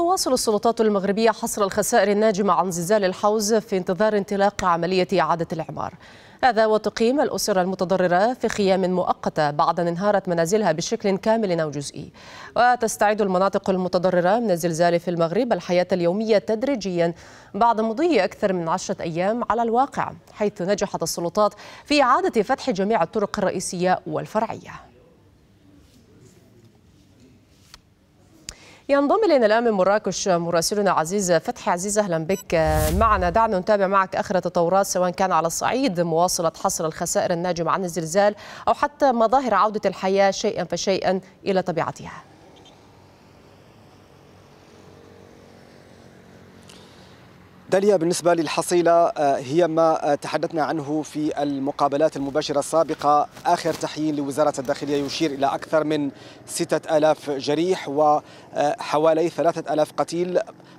تواصل السلطات المغربية حصر الخسائر الناجمة عن زلزال الحوز في انتظار انطلاق عملية إعادة الإعمار هذا وتقيم الأسر المتضررة في خيام مؤقتة بعد أن انهارت منازلها بشكل كامل أو جزئي وتستعيد المناطق المتضررة من الزلزال في المغرب الحياة اليومية تدريجيا بعد مضي أكثر من عشرة أيام على الواقع حيث نجحت السلطات في إعادة فتح جميع الطرق الرئيسية والفرعية ينضم الينا الان من مراكش مراسلنا عزيز فتحي عزيز اهلا بك معنا دعنا نتابع معك اخر التطورات سواء كان على الصعيد مواصله حصر الخسائر الناجمه عن الزلزال او حتى مظاهر عوده الحياه شيئا فشيئا الى طبيعتها. داليا بالنسبة للحصيلة آه، هي ما آه، تحدثنا عنه في المقابلات المباشرة السابقة آخر تحيين لوزارة الداخلية يشير إلى أكثر من 6000 جريح وحوالي آه، 3000 قتيل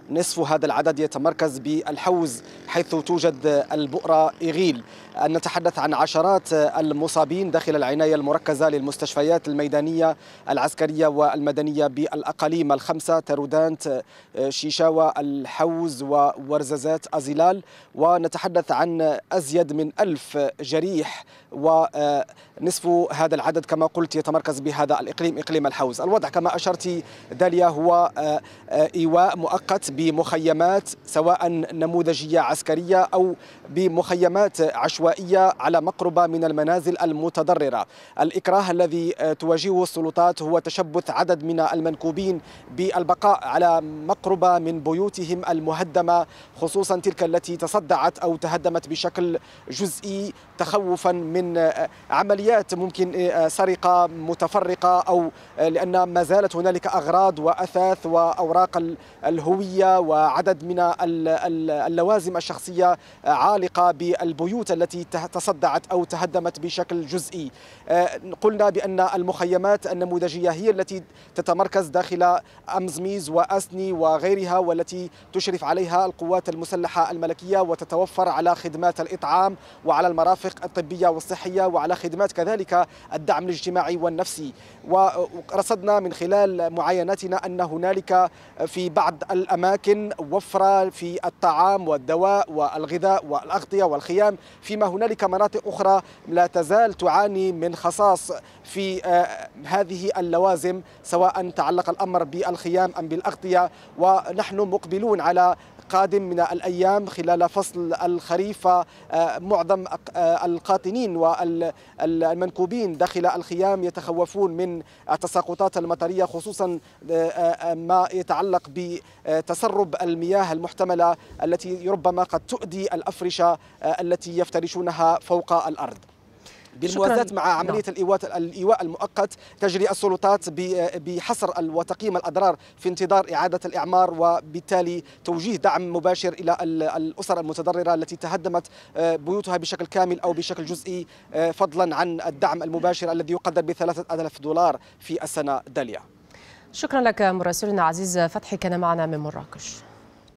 نصف هذا العدد يتمركز بالحوز حيث توجد البؤرة إغيل نتحدث عن عشرات المصابين داخل العناية المركزة للمستشفيات الميدانية العسكرية والمدنية بالأقاليم الخمسة ترودانت شيشاوة الحوز وورزة مركزات أزلال ونتحدث عن أزيد من ألف جريح ونصف آه، هذا العدد كما قلت يتمركز بهذا الإقليم إقليم الحوز الوضع كما أشرت داليا هو آه، آه، إيواء مؤقت بمخيمات سواء نموذجية عسكرية أو بمخيمات عشوائية على مقربة من المنازل المتضررة الإكراه الذي تواجهه السلطات هو تشبث عدد من المنكوبين بالبقاء على مقربة من بيوتهم المهدمة خصوصا خصوصا تلك التي تصدعت أو تهدمت بشكل جزئي تخوفا من عمليات ممكن آه، سرقة متفرقة أو آه، لأن ما زالت هنالك أغراض وأثاث وأوراق الهوية وعدد من اللوازم الشخصية عالقة بالبيوت التي تصدعت أو تهدمت بشكل جزئي آه، قلنا بأن المخيمات النموذجية هي التي تتمركز داخل أمزميز وأسني وغيرها والتي تشرف عليها القوات المسلحة المسلحة الملكية وتتوفر على خدمات الإطعام وعلى المرافق الطبية والصحية وعلى خدمات كذلك الدعم الاجتماعي والنفسي ورصدنا من خلال معايناتنا أن هنالك في بعض الأماكن وفرة في الطعام والدواء والغذاء والأغطية والخيام فيما هنالك مناطق أخرى لا تزال تعاني من خصاص في آه، هذه اللوازم سواء تعلق الأمر بالخيام أم بالأغطية ونحن مقبلون على القادم من الأيام خلال فصل الخريف آه، معظم آه، القاطنين والمنكوبين داخل الخيام يتخوفون من التساقطات المطرية خصوصا آه، ما يتعلق بتسرب المياه المحتملة التي ربما قد تؤدي الأفرشة التي يفترشونها فوق الأرض بالموازاة مع عملية نعم. الإيواء الإيواء المؤقت تجري السلطات بحصر وتقييم الأضرار في انتظار إعادة الإعمار وبالتالي توجيه دعم مباشر إلى الأسر المتضررة التي تهدمت آه، بيوتها بشكل كامل أو بشكل جزئي آه، فضلا عن الدعم المباشر الذي يقدر ب 3000 دولار في السنة داليا شكرا لك مراسلنا عزيز فتحي كان معنا من مراكش